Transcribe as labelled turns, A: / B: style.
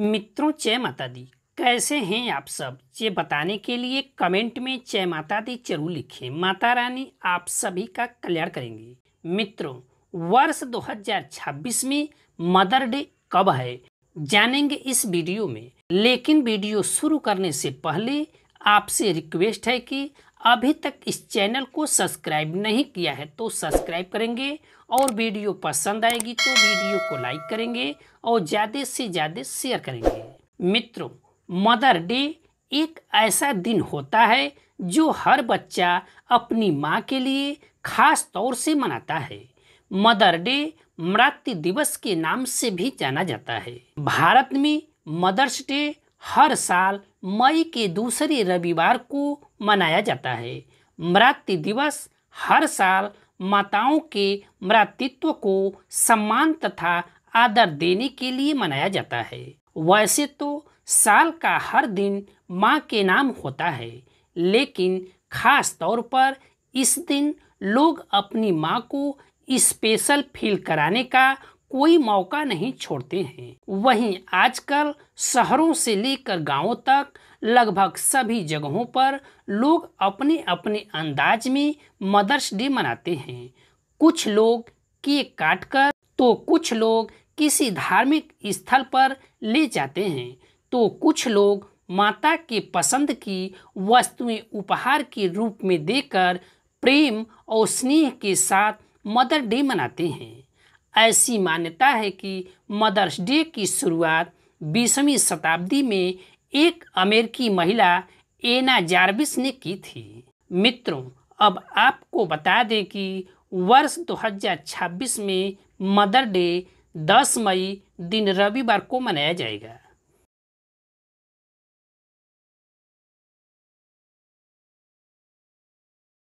A: मित्रों जय माता दी कैसे हैं आप सब ये बताने के लिए कमेंट में जय माता दी जरूर लिखें माता रानी आप सभी का कल्याण करेंगी मित्रों वर्ष 2026 में मदर डे कब है जानेंगे इस वीडियो में लेकिन वीडियो शुरू करने से पहले आपसे रिक्वेस्ट है कि अभी तक इस चैनल को सब्सक्राइब नहीं किया है तो सब्सक्राइब करेंगे और वीडियो पसंद आएगी तो वीडियो को लाइक करेंगे और ज़्यादा से ज़्यादा शेयर करेंगे मित्रों मदर डे एक ऐसा दिन होता है जो हर बच्चा अपनी माँ के लिए खास तौर से मनाता है मदर डे मृत्यु दिवस के नाम से भी जाना जाता है भारत में मदर्स डे हर साल मई के दूसरे रविवार को मनाया जाता है मृत्यु दिवस हर साल माताओं के मृतित्व को सम्मान तथा आदर देने के लिए मनाया जाता है वैसे तो साल का हर दिन माँ के नाम होता है लेकिन खास तौर पर इस दिन लोग अपनी माँ को स्पेशल फील कराने का कोई मौका नहीं छोड़ते हैं वहीं आजकल शहरों से लेकर गांवों तक लगभग सभी जगहों पर लोग अपने अपने अंदाज में मदर्स डे मनाते हैं कुछ लोग केक काटकर तो कुछ लोग किसी धार्मिक स्थल पर ले जाते हैं तो कुछ लोग माता के पसंद की वस्तुएं उपहार के रूप में देकर प्रेम और स्नेह के साथ मदर डे मनाते हैं ऐसी मान्यता है कि मदर्स डे की शुरुआत बीसवीं शताब्दी में एक अमेरिकी महिला एना जार्विस ने की थी मित्रों अब आपको बता दें कि वर्ष 2026 में मदर डे 10 मई दिन रविवार को मनाया जाएगा